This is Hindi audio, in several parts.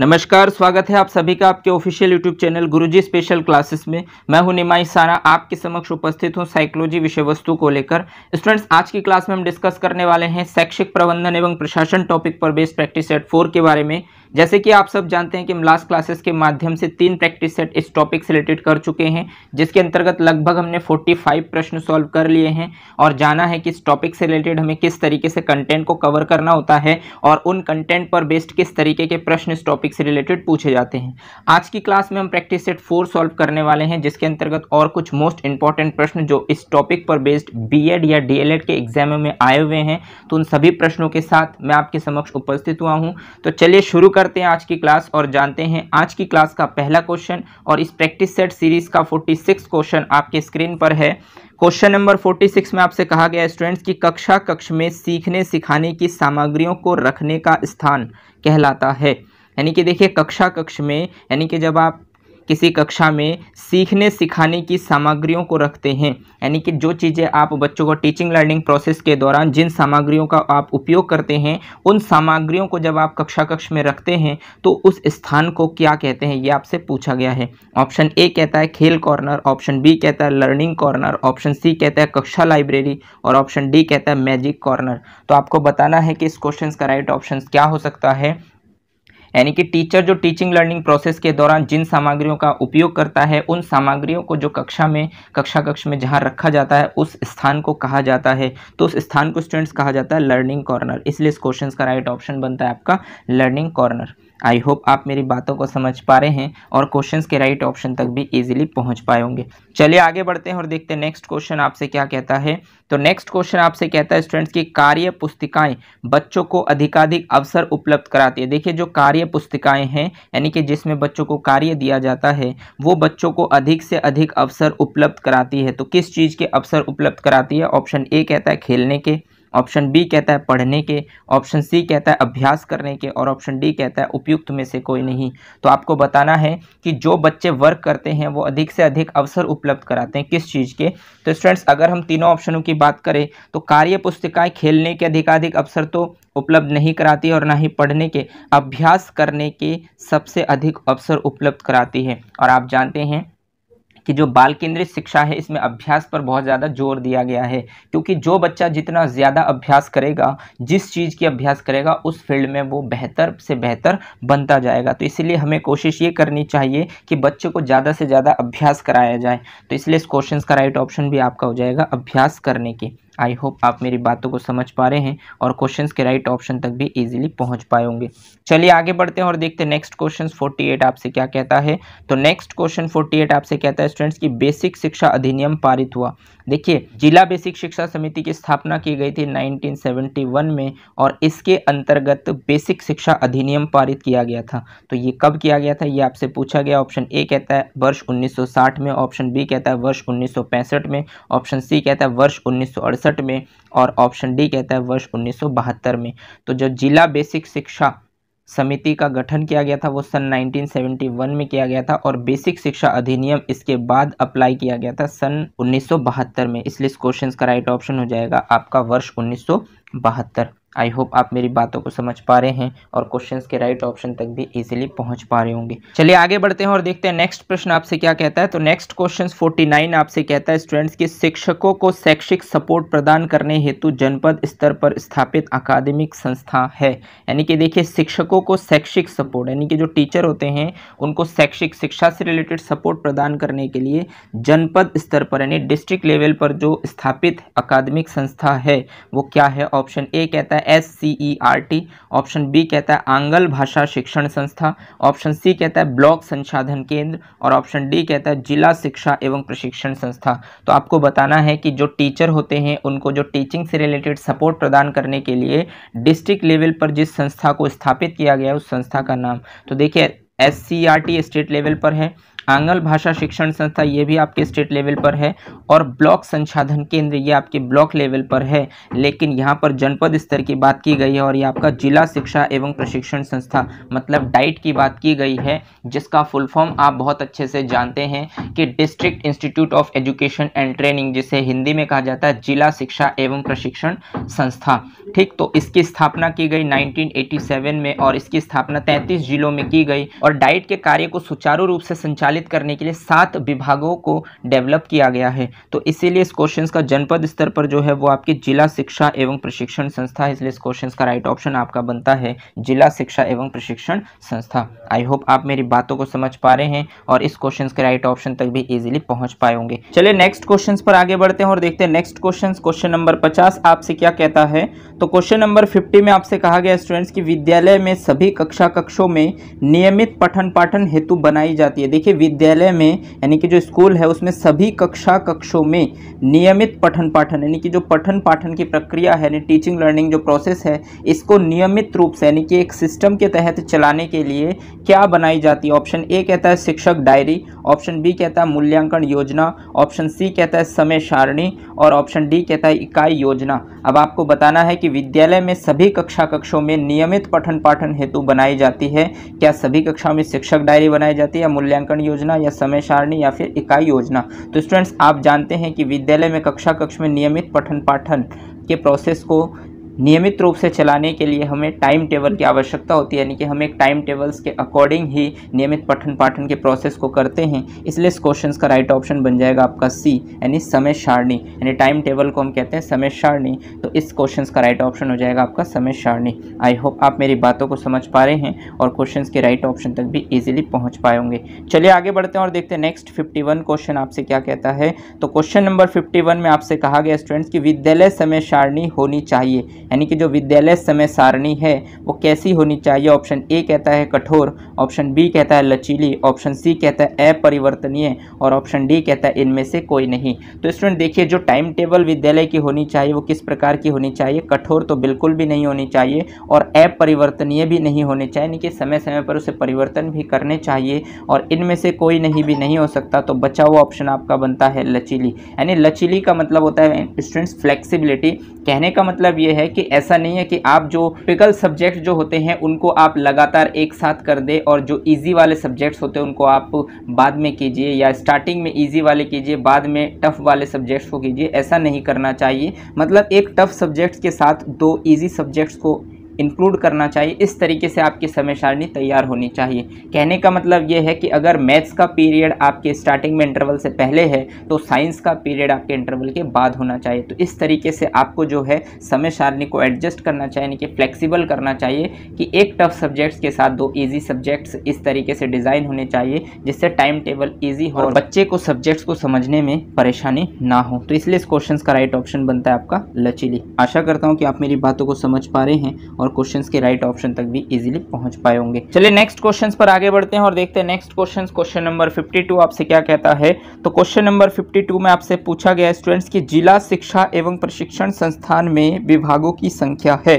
नमस्कार स्वागत है आप सभी का आपके official YouTube channel Guruji special classes में मैं हूं निमाई सारा आपके समक्ष उपस्थित हूं साइकोलॉजी विषय वस्तु को लेकर स्टूडेंट्स आज की क्लास में हम डिस्कस करने वाले हैं शैक्षिक प्रबंधन एवं प्रशासन टॉपिक पर बेस्ट प्रैक्टिस एट फोर के बारे में जैसे कि आप सब जानते हैं कि हम लास्ट क्लासेस के माध्यम से तीन प्रैक्टिस सेट इस टॉपिक से रिलेटेड कर चुके हैं जिसके अंतर्गत लगभग हमने 45 प्रश्न सॉल्व कर लिए हैं और जाना है कि इस टॉपिक से रिलेटेड हमें किस तरीके से कंटेंट को कवर करना होता है और उन कंटेंट पर बेस्ड किस तरीके के प्रश्न इस टॉपिक से रिलेटेड पूछे जाते हैं आज की क्लास में हम प्रैक्टिस सेट फोर सॉल्व करने वाले हैं जिसके अंतर्गत और कुछ मोस्ट इंपॉर्टेंट प्रश्न जो इस टॉपिक पर बेस्ड बी या डी के एग्जाम में आए हुए हैं तो उन सभी प्रश्नों के साथ मैं आपके समक्ष उपस्थित हुआ हूँ तो चलिए शुरू कर करते हैं आज की क्लास और जानते हैं आज की क्लास का पहला क्वेश्चन और इस प्रैक्टिस सेट सीरीज का 46 क्वेश्चन आपके स्क्रीन पर है क्वेश्चन नंबर 46 में आपसे कहा गया स्टूडेंट्स की कक्षा कक्ष में सीखने सिखाने की सामग्रियों को रखने का स्थान कहलाता है यानी कि देखिए कक्षा कक्ष में यानी कि जब आप किसी कक्षा में सीखने सिखाने की सामग्रियों को रखते हैं यानी कि जो चीज़ें आप बच्चों को टीचिंग लर्निंग प्रोसेस के दौरान जिन सामग्रियों का आप उपयोग करते हैं उन सामग्रियों को जब आप कक्षा कक्ष में रखते हैं तो उस स्थान को क्या कहते हैं ये आपसे पूछा गया है ऑप्शन ए कहता है खेल कॉर्नर ऑप्शन बी कहता है लर्निंग कॉर्नर ऑप्शन सी कहता है कक्षा लाइब्रेरी और ऑप्शन डी कहता है मैजिक कॉर्नर तो आपको बताना है कि इस क्वेश्चन का राइट ऑप्शन क्या हो सकता है यानी कि टीचर जो टीचिंग लर्निंग प्रोसेस के दौरान जिन सामग्रियों का उपयोग करता है उन सामग्रियों को जो कक्षा में कक्षा कक्ष में जहाँ रखा जाता है उस स्थान को कहा जाता है तो उस स्थान को स्टूडेंट्स कहा जाता है लर्निंग कॉर्नर इसलिए इस क्वेश्चन का राइट ऑप्शन बनता है आपका लर्निंग कॉर्नर आई होप आप मेरी बातों को समझ पा रहे हैं और क्वेश्चन के राइट ऑप्शन तक भी ईजिली पहुंच पाए होंगे चलिए आगे बढ़ते हैं और देखते हैं नेक्स्ट क्वेश्चन आपसे क्या कहता है तो नेक्स्ट क्वेश्चन आपसे कहता है स्टूडेंट्स की कार्य पुस्तिकाएं बच्चों को अधिकाधिक अवसर उपलब्ध कराती है देखिए जो कार्य पुस्तिकाएं हैं यानी कि जिसमें बच्चों को कार्य दिया जाता है वो बच्चों को अधिक से अधिक अवसर उपलब्ध कराती है तो किस चीज़ के अवसर उपलब्ध कराती है ऑप्शन ए कहता है खेलने के ऑप्शन बी कहता है पढ़ने के ऑप्शन सी कहता है अभ्यास करने के और ऑप्शन डी कहता है उपयुक्त में से कोई नहीं तो आपको बताना है कि जो बच्चे वर्क करते हैं वो अधिक से अधिक अवसर उपलब्ध कराते हैं किस चीज़ के तो स्टूडेंट्स अगर हम तीनों ऑप्शनों की बात करें तो कार्य पुस्तिकाएँ खेलने के अधिकाधिक अवसर तो उपलब्ध नहीं कराती और ना ही पढ़ने के अभ्यास करने के सबसे अधिक अवसर उपलब्ध कराती है और आप जानते हैं कि जो बाल केंद्रित शिक्षा है इसमें अभ्यास पर बहुत ज़्यादा जोर दिया गया है क्योंकि जो बच्चा जितना ज़्यादा अभ्यास करेगा जिस चीज़ की अभ्यास करेगा उस फील्ड में वो बेहतर से बेहतर बनता जाएगा तो इसलिए हमें कोशिश ये करनी चाहिए कि बच्चे को ज़्यादा से ज़्यादा अभ्यास कराया जाए तो इसलिए इस क्वेश्चन का राइट ऑप्शन भी आपका हो जाएगा अभ्यास करने की आई होप आप मेरी बातों को समझ पा रहे हैं और क्वेश्चंस के राइट ऑप्शन तक भी इजीली पहुंच पाए होंगे चलिए आगे बढ़ते हैं और देखते हैं नेक्स्ट क्वेश्चन 48 आपसे क्या कहता है तो नेक्स्ट क्वेश्चन 48 आपसे कहता है स्टूडेंट्स की बेसिक शिक्षा अधिनियम पारित हुआ देखिए जिला बेसिक शिक्षा समिति की स्थापना की गई थी 1971 में और इसके अंतर्गत बेसिक शिक्षा अधिनियम पारित किया गया था तो ये कब किया गया था ये आपसे पूछा गया ऑप्शन ए कहता है वर्ष 1960 में ऑप्शन बी कहता है वर्ष 1965 में ऑप्शन सी कहता है वर्ष 1968 में और ऑप्शन डी कहता है वर्ष उन्नीस में तो जो जिला बेसिक शिक्षा समिति का गठन किया गया था वो सन 1971 में किया गया था और बेसिक शिक्षा अधिनियम इसके बाद अप्लाई किया गया था सन 1972 में इसलिए इस क्वेश्चन का राइट ऑप्शन हो जाएगा आपका वर्ष 1972 आई होप आप मेरी बातों को समझ पा रहे हैं और क्वेश्चन के राइट ऑप्शन तक भी इजीली पहुंच पा रहे होंगे चलिए आगे बढ़ते हैं और देखते हैं नेक्स्ट प्रश्न आपसे क्या कहता है तो नेक्स्ट क्वेश्चन 49 आपसे कहता है स्टूडेंट्स की शिक्षकों को शैक्षिक सपोर्ट प्रदान करने हेतु जनपद स्तर पर स्थापित अकादमिक संस्था है यानी कि देखिए शिक्षकों को शैक्षिक सपोर्ट यानी कि जो टीचर होते हैं उनको शैक्षिक शिक्षा से रिलेटेड सपोर्ट प्रदान करने के लिए जनपद स्तर पर यानी डिस्ट्रिक्ट लेवल पर जो स्थापित अकादमिक संस्था है वो क्या है ऑप्शन ए कहता है S C E R T option B कहता है आंगल भाषा शिक्षण संस्था ऑप्शन सी कहता है ब्लॉक संसाधन केंद्र और ऑप्शन डी कहता है जिला शिक्षा एवं प्रशिक्षण संस्था तो आपको बताना है कि जो टीचर होते हैं उनको जो टीचिंग से रिलेटेड सपोर्ट प्रदान करने के लिए डिस्ट्रिक्ट लेवल पर जिस संस्था को स्थापित किया गया उस संस्था का नाम तो देखिए S C R T state level पर है आंगल भाषा शिक्षण संस्था ये भी आपके स्टेट लेवल पर है और ब्लॉक संसाधन केंद्र ये आपके ब्लॉक लेवल पर है लेकिन यहाँ पर जनपद स्तर की बात की गई है और ये आपका जिला शिक्षा एवं प्रशिक्षण संस्था मतलब डाइट की बात की गई है जिसका फुल फॉर्म आप बहुत अच्छे से जानते हैं कि district institute of education and training जिसे हिंदी में कहा जाता है जिला शिक्षा एवं प्रशिक्षण संस्था ठीक तो इसकी स्थापना की गई नाइनटीन में और इसकी स्थापना तैंतीस जिलों में की गई और डाइट के कार्य को सुचारू रूप से संचालित संचालित करने के लिए सात विभागों को डेवलप किया गया है तो इसीलिए इस क्वेश्चन का जनपद स्तर पर जो है वो आपके जिला शिक्षा एवं प्रशिक्षण संस्था है इसलिए इस क्वेश्चन का राइट ऑप्शन आपका बनता है जिला शिक्षा एवं प्रशिक्षण संस्था आई होप आप मेरी बातों को समझ पा रहे हैं और इस क्वेश्चन के राइट ऑप्शन तक भी इजिली पहुंच पाए होंगे चलिए नेक्स्ट क्वेश्चन पर आगे बढ़ते हैं और देखते हैं नेक्स्ट क्वेश्चन क्वेश्चन नंबर पचास आपसे क्या कहता है तो क्वेश्चन नंबर फिफ्टी में आपसे कहा गया स्टूडेंट्स की विद्यालय में सभी कक्षा कक्षों में नियमित पठन पाठन हेतु बनाई जाती है देखिए विद्यालय में यानी कि जो स्कूल है उसमें सभी कक्षा कक्षों में नियमित पठन पाठन यानी कि जो पठन पाठन की प्रक्रिया है यानी टीचिंग लर्निंग जो प्रोसेस है इसको नियमित रूप से यानी कि एक सिस्टम के तहत चलाने के लिए क्या बनाई जाती है ऑप्शन ए कहता है शिक्षक डायरी ऑप्शन बी कहता है मूल्यांकन योजना ऑप्शन सी कहता है समय सारणी और ऑप्शन डी कहता है इकाई योजना अब आपको बताना है कि विद्यालय में सभी कक्षा कक्षों में नियमित पठन पाठन हेतु बनाई जाती है क्या सभी कक्षाओं में शिक्षक डायरी बनाई जाती है या मूल्यांकन योजना योजना या समय सारणी या फिर इकाई योजना तो स्टूडेंट्स आप जानते हैं कि विद्यालय में कक्षा कक्ष में नियमित पठन पाठन के प्रोसेस को नियमित रूप से चलाने के लिए हमें टाइम टेबल की आवश्यकता होती है यानी कि हम एक टाइम टेबल्स के अकॉर्डिंग ही नियमित पठन पाठन के प्रोसेस को करते हैं इसलिए इस क्वेश्चन का राइट ऑप्शन बन जाएगा आपका सी यानी समय सारणी यानी टाइम टेबल को हम कहते हैं समय सारणी तो इस क्वेश्चन का राइट ऑप्शन हो जाएगा आपका समय सारणी आई होप आप मेरी बातों को समझ पा रहे हैं और क्वेश्चन के राइट ऑप्शन तक भी ईजिली पहुँच पाए होंगे चलिए आगे बढ़ते हैं और देखते हैं नेक्स्ट फिफ्टी क्वेश्चन आपसे क्या कहता है तो क्वेश्चन नंबर फिफ्टी में आपसे कहा गया स्टूडेंट्स की विद्यालय समय सारणी होनी चाहिए यानी कि जो विद्यालय समय सारणी है वो कैसी होनी चाहिए ऑप्शन ए कहता है कठोर ऑप्शन बी कहता है लचीली ऑप्शन सी कहता है अपरिवर्तनीय और ऑप्शन डी कहता है इनमें से कोई नहीं तो स्टूडेंट देखिए जो टाइम टेबल विद्यालय की होनी चाहिए वो किस प्रकार की होनी चाहिए कठोर तो बिल्कुल भी नहीं होनी चाहिए और अपरिवर्तनीय भी नहीं होनी चाहिए यानी कि समय समय पर उसे परिवर्तन भी करने चाहिए और इनमें से कोई नहीं भी नहीं हो सकता तो बचा हुआ ऑप्शन आपका बनता है लचीली यानी लचीली का मतलब होता है स्टूडेंट्स फ्लेक्सिबिलिटी कहने का मतलब ये है कि ऐसा नहीं है कि आप जो पिकल सब्जेक्ट जो होते हैं उनको आप लगातार एक साथ कर दें और जो ईजी वाले सब्जेक्ट्स होते हैं उनको आप बाद में कीजिए या स्टार्टिंग में ईजी वाले कीजिए बाद में टफ वाले सब्जेक्ट्स को कीजिए ऐसा नहीं करना चाहिए मतलब एक टफ सब्जेक्ट्स के साथ दो ईजी सब्जेक्ट्स को इंक्लूड करना चाहिए इस तरीके से आपकी समय सारणी तैयार होनी चाहिए कहने का मतलब ये है कि अगर मैथ्स का पीरियड आपके स्टार्टिंग में इंटरवल से पहले है तो साइंस का पीरियड आपके इंटरवल के बाद होना चाहिए तो इस तरीके से आपको जो है समय सारणी को एडजस्ट करना चाहिए यानी कि फ्लेक्सीबल करना चाहिए कि एक टफ सब्जेक्ट्स के साथ दो ईजी सब्जेक्ट्स इस तरीके से डिज़ाइन होने चाहिए जिससे टाइम टेबल ईजी हो और बच्चे को सब्जेक्ट्स को समझने में परेशानी ना हो तो इसलिए इस क्वेश्चन का राइट ऑप्शन बनता है आपका लचीली आशा करता हूँ कि आप मेरी बातों को समझ पा रहे हैं और और क्वेश्चन के राइट ऑप्शन तक भी इजिली पहुंच पाए होंगे चलिए नेक्स्ट क्वेश्चन पर आगे बढ़ते हैं और देखते हैं next question question number fifty आपसे क्या कहता है तो क्वेश्चन नंबर फिफ्टी में आपसे पूछा गया स्टूडेंट्स की जिला शिक्षा एवं प्रशिक्षण संस्थान में विभागों की संख्या है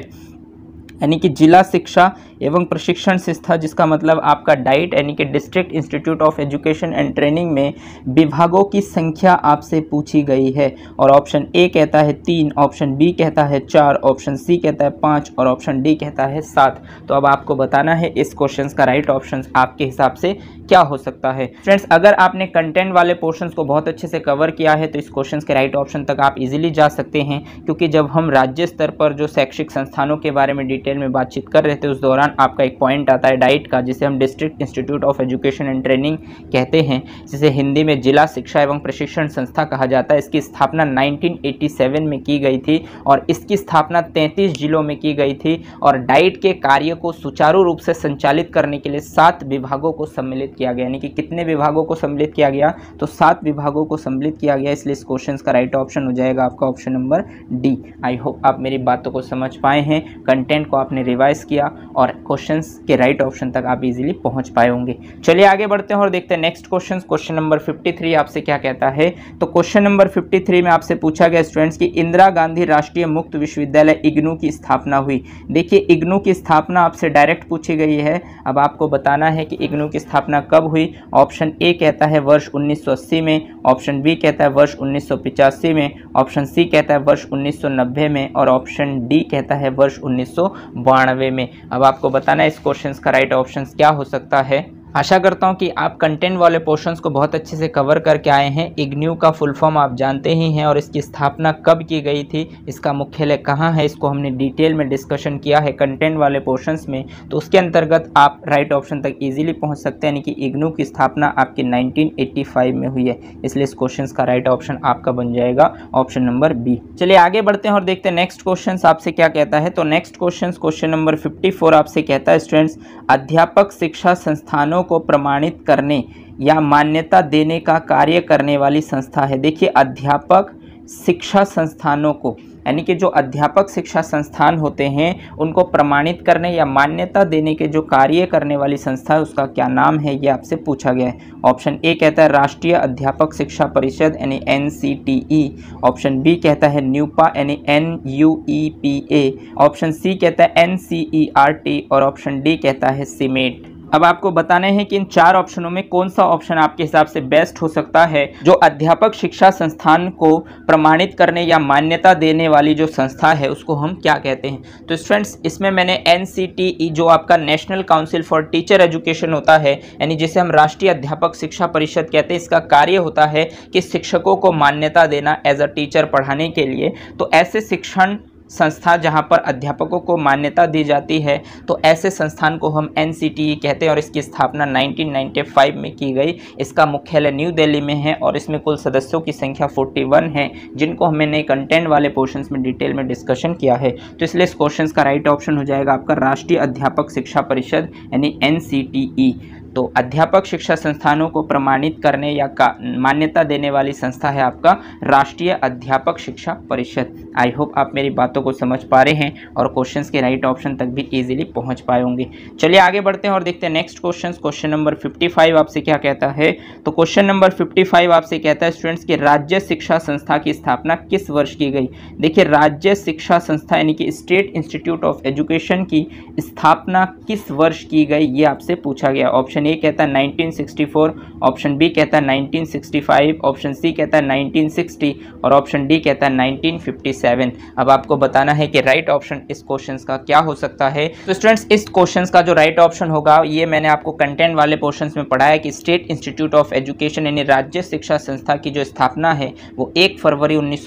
यानी कि जिला शिक्षा एवं प्रशिक्षण संस्था जिसका मतलब आपका डाइट यानी कि district institute of education and training में विभागों की संख्या आपसे पूछी गई है और ऑप्शन ए कहता है तीन ऑप्शन बी कहता है चार ऑप्शन सी कहता है पाँच और ऑप्शन डी कहता है सात तो अब आपको बताना है इस क्वेश्चन का राइट ऑप्शन आपके हिसाब से क्या हो सकता है फ्रेंड्स अगर आपने कंटेंट वाले पोर्शन को बहुत अच्छे से कवर किया है तो इस क्वेश्चन के राइट ऑप्शन तक आप इजिली जा सकते हैं क्योंकि जब हम राज्य स्तर पर जो शैक्षिक संस्थानों के बारे में डिटेल डिटेल में बातचीत कर रहे थे उस दौरान आपका एक पॉइंट आता है डाइट का जिसे हम district institute of education and training कहते हैं जिसे हिंदी में जिला शिक्षा एवं प्रशिक्षण संस्था कहा जाता है इसकी स्थापना 1987 में की गई थी और इसकी स्थापना 33 जिलों में की गई थी और डाइट के कार्य को सुचारू रूप से संचालित करने के लिए सात विभागों को सम्मिलित किया गया यानी कि कितने विभागों को सम्मिलित किया गया तो सात विभागों को सम्मिलित किया गया इसलिए इस क्वेश्चन का राइट ऑप्शन हो जाएगा आपका option number D I hope आप मेरी बातों को समझ पाए हैं कंटेंट को आपने रिवाइज किया और क्वेश्चन के राइट ऑप्शन तक आप इजिली पहुंच पाए होंगे चलिए आगे बढ़ते हैं और देखते हैं next question question number fifty आपसे क्या कहता है तो क्वेश्चन नंबर फिफ्टी में आपसे पूछा गया स्टूडेंट्स की इंदिरा गांधी राष्ट्रीय मुक्त विश्वविद्यालय इग्नू की स्थापना हुई देखिए इग्नू की स्थापना आपसे डायरेक्ट पूछी गई है अब आपको बताना है कि इग्नू की स्थापना कब हुई ऑप्शन ए कहता है वर्ष 1980 में ऑप्शन बी कहता है वर्ष 1985 में ऑप्शन सी कहता है वर्ष 1990 में और ऑप्शन डी कहता है वर्ष उन्नीस बानवे में अब आपको बताना है इस क्वेश्चन का राइट ऑप्शन क्या हो सकता है आशा करता हूँ कि आप कंटेंट वाले पोर्शंस को बहुत अच्छे से कवर करके आए हैं इग्न्यू का फुल फॉर्म आप जानते ही हैं और इसकी स्थापना कब की गई थी इसका मुख्यालय कहाँ है इसको हमने डिटेल में डिस्कशन किया है कंटेंट वाले पोर्शंस में तो उसके अंतर्गत आप राइट ऑप्शन तक ईजिली पहुँच सकते हैं यानी कि इग्नू की स्थापना आपके नाइनटीन में हुई है इसलिए इस क्वेश्चन का राइट ऑप्शन आपका बन जाएगा ऑप्शन नंबर बी चलिए आगे बढ़ते हैं और देखते हैं नेक्स्ट क्वेश्चन आपसे क्या कहता है तो next question question number fifty आपसे कहता है स्टूडेंट्स अध्यापक शिक्षा संस्थानों को प्रमाणित करने या मान्यता देने का कार्य करने वाली संस्था है देखिए अध्यापक शिक्षा संस्थानों को यानी कि जो अध्यापक शिक्षा संस्थान होते हैं उनको प्रमाणित करने या मान्यता देने के जो कार्य करने वाली संस्था है उसका क्या नाम है ये आपसे पूछा गया है ऑप्शन ए कहता है राष्ट्रीय अध्यापक शिक्षा परिषद यानी एन ऑप्शन बी कहता है न्यूपा यानी N U E P A option C कहता है एन सी आर टी और ऑप्शन डी कहता है सीमेंट अब आपको बताने हैं कि इन चार ऑप्शनों में कौन सा ऑप्शन आपके हिसाब से बेस्ट हो सकता है जो अध्यापक शिक्षा संस्थान को प्रमाणित करने या मान्यता देने वाली जो संस्था है उसको हम क्या कहते हैं तो स्टूडेंट्स इसमें मैंने एन e, जो आपका national council for teacher education होता है यानी जिसे हम राष्ट्रीय अध्यापक शिक्षा परिषद कहते हैं इसका कार्य होता है कि शिक्षकों को मान्यता देना एज अ टीचर पढ़ाने के लिए तो ऐसे शिक्षण संस्था जहाँ पर अध्यापकों को मान्यता दी जाती है तो ऐसे संस्थान को हम एन कहते हैं और इसकी स्थापना 1995 में की गई इसका मुख्यालय न्यू दिल्ली में है और इसमें कुल सदस्यों की संख्या 41 है जिनको हमने कंटेंट वाले पोर्शन में डिटेल में डिस्कशन किया है तो इसलिए इस क्वेश्चन का राइट ऑप्शन हो जाएगा आपका राष्ट्रीय अध्यापक शिक्षा परिषद यानी एन तो अध्यापक शिक्षा संस्थानों को प्रमाणित करने या का मान्यता देने वाली संस्था है आपका राष्ट्रीय अध्यापक शिक्षा परिषद आई होप आप मेरी बातों को समझ पा रहे हैं और क्वेश्चंस के राइट ऑप्शन तक भी इजीली पहुंच पाए होंगे चलिए आगे बढ़ते हैं और देखते हैं next question question number fifty आपसे क्या कहता है तो क्वेश्चन नंबर फिफ्टी आपसे कहता है स्टूडेंट्स की राज्य शिक्षा संस्था की स्थापना किस वर्ष की गई देखिए राज्य शिक्षा संस्था यानी कि स्टेट इंस्टीट्यूट ऑफ एजुकेशन की स्थापना किस वर्ष की गई ये आपसे पूछा गया ऑप्शन ऑप्शन ए कहता है 1964 ऑप्शन बी कहता है 1965 ऑप्शन सी कहता है 1960 और ऑप्शन डी कहता है 1957 अब आपको बताना है कि राइट ऑप्शन इस क्वेश्चन का क्या हो सकता है तो स्टूडेंट्स इस क्वेश्चन का जो राइट ऑप्शन होगा ये मैंने आपको कंटेंट वाले पोर्शन में पढ़ाया कि स्टेट इंस्टीट्यूट ऑफ एजुकेशन यानी राज्य शिक्षा संस्था की जो स्थापना है वो एक फरवरी उन्नीस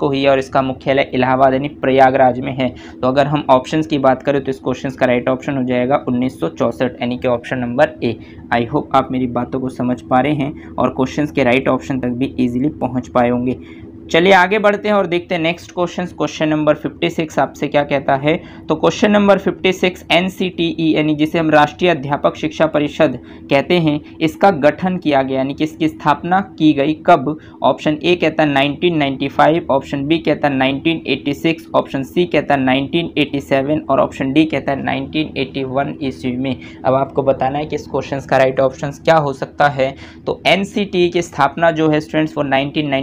को हुई और इसका मुख्यालय इलाहाबाद यानी प्रयागराज में है तो अगर हम ऑप्शंस की बात करें तो इस क्वेश्चन का राइट ऑप्शन हो जाएगा उन्नीस यानी कि option number A I hope आप मेरी बातों को समझ पा रहे हैं और क्वेश्चंस के राइट ऑप्शन तक भी इजीली पहुंच पाए होंगे चलिए आगे बढ़ते हैं और देखते हैं नेक्स्ट क्वेश्चन क्वेश्चन नंबर 56 आपसे क्या कहता है तो क्वेश्चन नंबर 56 सिक्स एन यानी जिसे हम राष्ट्रीय अध्यापक शिक्षा परिषद कहते हैं इसका गठन किया गया यानी कि इसकी स्थापना की गई कब ऑप्शन ए कहता है 1995 ऑप्शन बी कहता है 1986 ऑप्शन सी कहता है 1987 और ऑप्शन डी कहता है 1981 ईस्वी में अब आपको बताना है कि इस क्वेश्चन का राइट ऑप्शन क्या हो सकता है तो एन e की स्थापना जो है स्टूडेंट्स वो नाइनटीन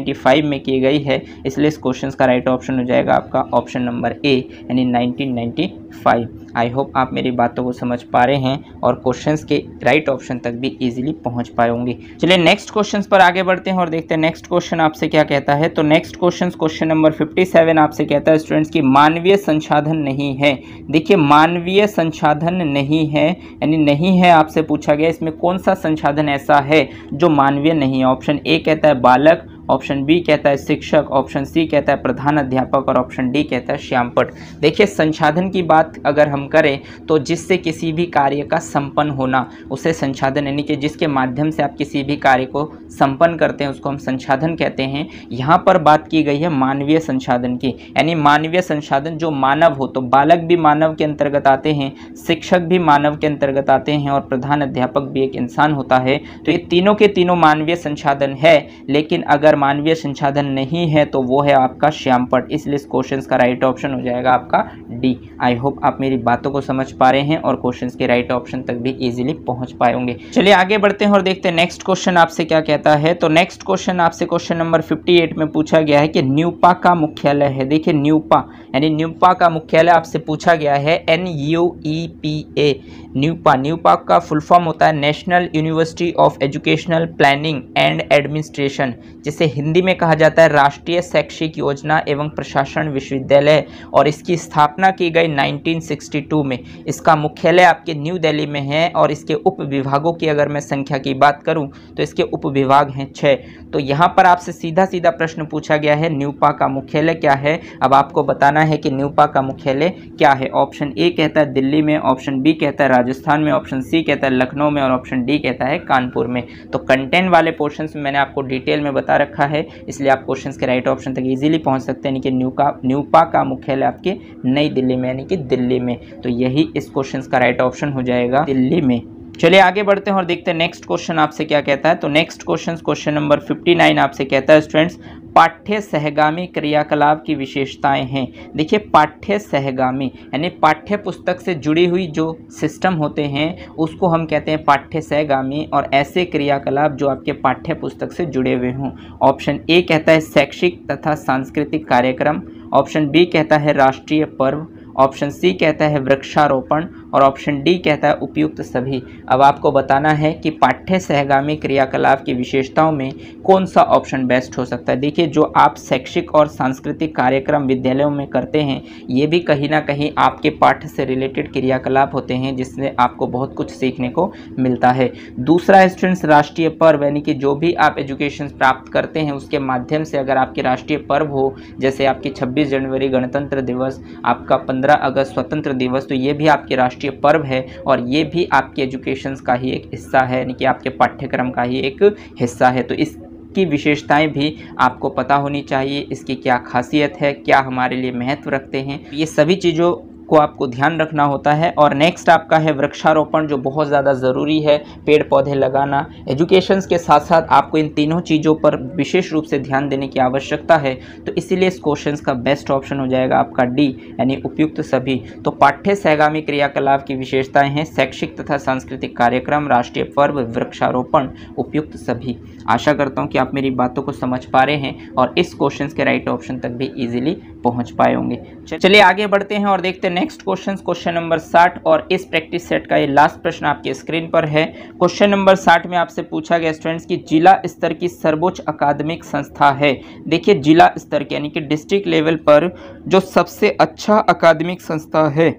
में की गई ही है इसलिए इस क्वेश्चन का राइट ऑप्शन हो जाएगा आपका ऑप्शन नंबर ए यानी 1995 आई होप आप मेरी बातों को समझ पा रहे हैं और क्वेश्चन के राइट right ऑप्शन तक भी ईजिली पहुँच पाए होंगे चलिए नेक्स्ट क्वेश्चन पर आगे बढ़ते हैं और देखते हैं नेक्स्ट क्वेश्चन आपसे क्या कहता है तो next question question number fifty आपसे कहता है स्टूडेंट्स की मानवीय संसाधन नहीं है देखिए मानवीय संसाधन नहीं है यानी नहीं है आपसे पूछा गया इसमें कौन सा संसाधन ऐसा है जो मानवीय नहीं है ऑप्शन ए कहता है बालक ऑप्शन बी कहता है शिक्षक ऑप्शन सी कहता है प्रधान अध्यापक और ऑप्शन डी कहता है श्यामपट देखिए संसाधन की बात अगर हम करें तो जिससे किसी भी कार्य का संपन्न होना उसे संसाधन यानी कि जिसके माध्यम से आप किसी भी कार्य को संपन्न करते हैं उसको हम संसाधन कहते हैं यहाँ पर बात की गई है मानवीय संसाधन की यानी मानवीय संसाधन जो मानव हो तो बालक भी मानव के अंतर्गत आते हैं शिक्षक भी मानव के अंतर्गत आते हैं और प्रधान अध्यापक भी एक इंसान होता है तो ये तीनों के तीनों मानवीय संसाधन है लेकिन अगर मानवीय संसाधन नहीं है तो वो है आपका श्यामपट इसलिए इस क्वेश्चन का राइट ऑप्शन हो जाएगा आपका डी आई होप आप मेरी बातों को समझ पा रहे हैं और क्वेश्चन के राइट ऑप्शन तक भी इजिली पहुंच पाए होंगे चलिए आगे बढ़ते हैं और देखते हैं नेक्स्ट क्वेश्चन आपसे क्या कहता है तो नेक्स्ट क्वेश्चन आपसे क्वेश्चन नंबर फिफ्टी में पूछा गया है कि न्यूपा का मुख्यालय है देखिए न्यूपा यानी न्यूपा का मुख्यालय आपसे पूछा गया है N U E P A NUEPA NUEPA का फुल फॉर्म होता है national university of educational planning and administration जिसे हिंदी में कहा जाता है राष्ट्रीय शैक्षिक योजना एवं प्रशासन विश्वविद्यालय और इसकी स्थापना की गई 1962 में इसका मुख्यालय आपके न्यू दिल्ली में है और इसके उप विभागों की अगर मैं संख्या की बात करूँ तो इसके उप विभाग हैं छः तो यहाँ पर आपसे सीधा सीधा प्रश्न पूछा गया है न्यूपा का मुख्यालय क्या है अब आपको बताना है कि न्यूपा का मुख्यालय क्या है ऑप्शन ए कहता है दिल्ली में ऑप्शन बी कहता है राजस्थान में ऑप्शन सी कहता है लखनऊ में और ऑप्शन डी कहता है कानपुर में तो कंटेंट वाले पोर्शन में मैंने आपको डिटेल में बता रखा है इसलिए आप क्वेश्चन के राइट ऑप्शन तक ईजिली पहुँच सकते हैं यानी कि न्यूका न्यूपा का मुख्यालय आपके नई दिल्ली में यानी कि दिल्ली में तो यही इस क्वेश्चन का राइट ऑप्शन हो जाएगा दिल्ली में चलिए आगे बढ़ते हैं और देखते हैं नेक्स्ट क्वेश्चन आपसे क्या कहता है तो नेक्स्ट क्वेश्चन क्वेश्चन नंबर 59 आपसे कहता है स्टूडेंट्स पाठ्य सहगामी क्रियाकलाप की विशेषताएं हैं देखिए पाठ्य सहगामी यानी पाठ्य पुस्तक से जुड़ी हुई जो सिस्टम होते हैं उसको हम कहते हैं पाठ्य सहगामी और ऐसे क्रियाकलाप जो आपके पाठ्य पुस्तक से जुड़े हुए हों ऑप्शन ए कहता है शैक्षिक तथा सांस्कृतिक कार्यक्रम ऑप्शन बी कहता है राष्ट्रीय पर्व ऑप्शन सी कहता है वृक्षारोपण और ऑप्शन डी कहता है उपयुक्त सभी अब आपको बताना है कि पाठ्य सहगामी क्रियाकलाप की विशेषताओं में कौन सा ऑप्शन बेस्ट हो सकता है देखिए जो आप शैक्षिक और सांस्कृतिक कार्यक्रम विद्यालयों में करते हैं ये भी कहीं ना कहीं आपके पाठ्य से रिलेटेड क्रियाकलाप होते हैं जिससे आपको बहुत कुछ सीखने को मिलता है दूसरा स्टूडेंट्स राष्ट्रीय पर्व यानी कि जो भी आप एजुकेशन प्राप्त करते हैं उसके माध्यम से अगर आपके राष्ट्रीय पर्व हो जैसे आपकी छब्बीस जनवरी गणतंत्र दिवस आपका पंद्रह 15 अगस्त स्वतंत्र दिवस तो ये भी आपके राष्ट्रीय पर्व है और ये भी आपके एजुकेशन का ही एक हिस्सा है यानी कि आपके पाठ्यक्रम का ही एक हिस्सा है तो इस की विशेषताएं भी आपको पता होनी चाहिए इसकी क्या खासियत है क्या हमारे लिए महत्व रखते हैं ये सभी चीज़ों को आपको ध्यान रखना होता है और नेक्स्ट आपका है वृक्षारोपण जो बहुत ज़्यादा ज़रूरी है पेड़ पौधे लगाना एजुकेशन के साथ साथ आपको इन तीनों चीज़ों पर विशेष रूप से ध्यान देने की आवश्यकता है तो इसीलिए इस क्वेश्चन का बेस्ट ऑप्शन हो जाएगा आपका डी यानी उपयुक्त सभी तो पाठ्य सहगामी क्रियाकलाप की विशेषताएँ हैं शैक्षिक तथा सांस्कृतिक कार्यक्रम राष्ट्रीय पर्व वृक्षारोपण उपयुक्त सभी आशा करता हूँ कि आप मेरी बातों को समझ पा रहे हैं और इस क्वेश्चन के राइट ऑप्शन तक भी ईजिली पहुंच पाए होंगे चलिए आगे बढ़ते हैं और देखते हैं नेक्स्ट क्वेश्चन क्वेश्चन नंबर साठ और इस प्रैक्टिस सेट का ये लास्ट प्रश्न आपके स्क्रीन पर है क्वेश्चन नंबर साठ में आपसे पूछा गया स्टूडेंट्स की जिला स्तर की सर्वोच्च अकादमिक संस्था है देखिए जिला स्तर यानी कि डिस्ट्रिक्ट लेवल पर जो सबसे अच्छा अकादमिक संस्था है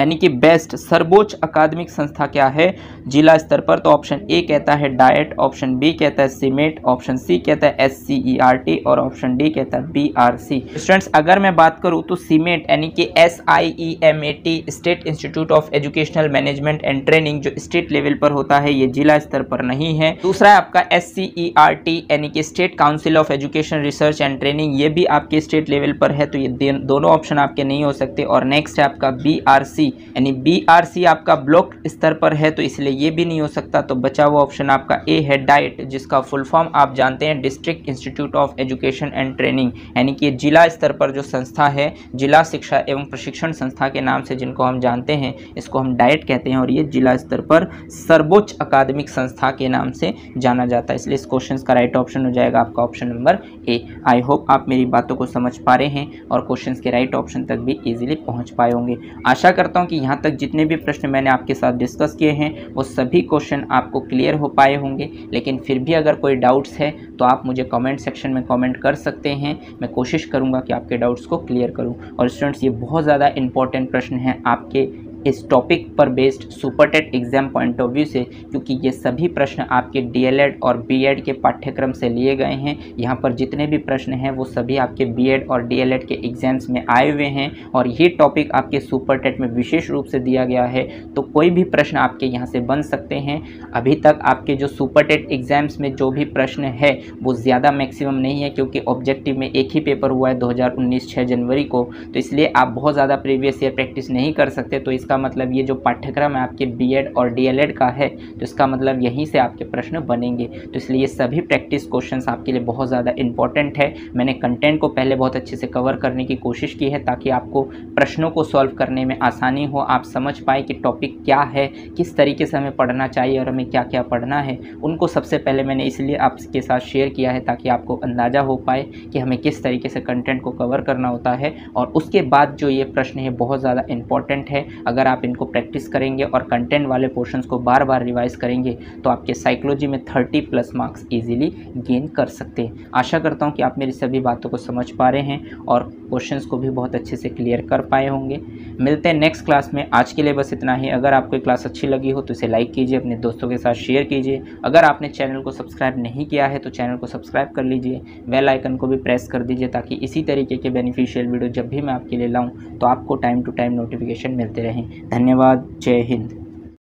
यानी कि बेस्ट सर्वोच्च अकादमिक संस्था क्या है जिला स्तर पर तो ऑप्शन ए कहता है डाइट ऑप्शन बी कहता है सीमेंट ऑप्शन सी कहता है S C E R T और ऑप्शन डी कहता है बी आर सी स्टूडेंट्स अगर मैं बात करूँ तो सीमेंट e यानी कि S I E M A T state institute of educational management and training जो स्टेट लेवल पर होता है ये जिला स्तर पर नहीं है दूसरा है आपका S C E R T यानी कि state council of education research and training ये भी आपके स्टेट लेवल पर है तो ये दोनों ऑप्शन आपके नहीं हो सकते और नेक्स्ट है आपका बी आर सी यानी बी आर सी आपका ब्लॉक स्तर पर है तो इसलिए ये भी नहीं हो सकता तो बचा हुआ ऑप्शन आपका ए है डाइट जिसका फुल फॉर्म आप जानते हैं district institute of education and training यानी कि जिला स्तर पर जो संस्था है जिला शिक्षा एवं प्रशिक्षण संस्था के नाम से जिनको हम जानते हैं इसको हम डाइट कहते हैं और ये जिला स्तर पर सर्वोच्च अकादमिक संस्था के नाम से जाना जाता है इसलिए इस क्वेश्चन का राइट ऑप्शन हो जाएगा आपका option number A I hope आप मेरी बातों को समझ पा रहे हैं और क्वेश्चन के राइट ऑप्शन तक भी ईजिली पहुँच पाए होंगे आशा करता चाहता हूँ कि यहाँ तक जितने भी प्रश्न मैंने आपके साथ डिस्कस किए हैं वो सभी क्वेश्चन आपको क्लियर हो पाए होंगे लेकिन फिर भी अगर कोई डाउट्स है तो आप मुझे कमेंट सेक्शन में कमेंट कर सकते हैं मैं कोशिश करूँगा कि आपके डाउट्स को क्लियर करूँ और स्टूडेंट्स ये बहुत ज़्यादा इंपॉर्टेंट प्रश्न है आपके इस टॉपिक पर based super TET exam point of view से क्योंकि ये सभी प्रश्न आपके डीएलएड और बीएड के पाठ्यक्रम से लिए गए हैं यहाँ पर जितने भी प्रश्न हैं वो सभी आपके बीएड और डीएलएड के एग्जाम्स में आए हुए हैं और ये टॉपिक आपके सुपर टेट में विशेष रूप से दिया गया है तो कोई भी प्रश्न आपके यहाँ से बन सकते हैं अभी तक आपके जो सुपर टेट एग्जाम्स में जो भी प्रश्न है वो ज़्यादा मैक्सिमम नहीं है क्योंकि ऑब्जेक्टिव में एक ही पेपर हुआ है दो हज़ार जनवरी को तो इसलिए आप बहुत ज़्यादा प्रीवियस ईयर प्रैक्टिस नहीं कर सकते तो इसका इसका मतलब ये जो पाठ्यक्रम है आपके एड और डीएलएड का है तो इसका मतलब यहीं से आपके प्रश्न बनेंगे तो इसलिए सभी प्रैक्टिस क्वेश्चन आपके लिए बहुत ज़्यादा इंपॉर्टेंट है मैंने कंटेंट को पहले बहुत अच्छे से कवर करने की कोशिश की है ताकि आपको प्रश्नों को सॉल्व करने में आसानी हो आप समझ पाए कि टॉपिक क्या है किस तरीके से हमें पढ़ना चाहिए और हमें क्या क्या पढ़ना है उनको सबसे पहले मैंने इसलिए आपके साथ शेयर किया है ताकि आपको अंदाज़ा हो पाए कि हमें किस तरीके से कंटेंट को कवर करना होता है और उसके बाद जो ये प्रश्न है बहुत ज़्यादा इंपॉर्टेंट है अगर अगर आप इनको प्रैक्टिस करेंगे और कंटेंट वाले पोर्शंस को बार बार रिवाइज करेंगे तो आपके साइकोलॉजी में thirty plus marks easily gain कर सकते हैं आशा करता हूँ कि आप मेरी सभी बातों को समझ पा रहे हैं और क्वेश्चंस को भी बहुत अच्छे से क्लियर कर पाए होंगे मिलते हैं नेक्स्ट क्लास में आज के लिए बस इतना ही अगर आपको क्लास अच्छी लगी हो तो इसे लाइक कीजिए अपने दोस्तों के साथ शेयर कीजिए अगर आपने चैनल को सब्सक्राइब नहीं किया है तो चैनल को सब्सक्राइब कर लीजिए बेल आइकन को भी प्रेस कर दीजिए ताकि इसी तरीके के बेनिफिशियल वीडियो जब भी मैं आपके लिए लाऊँ तो आपको टाइम टू टाइम नोटिफिकेशन मिलते रहें धन्यवाद जय हिंद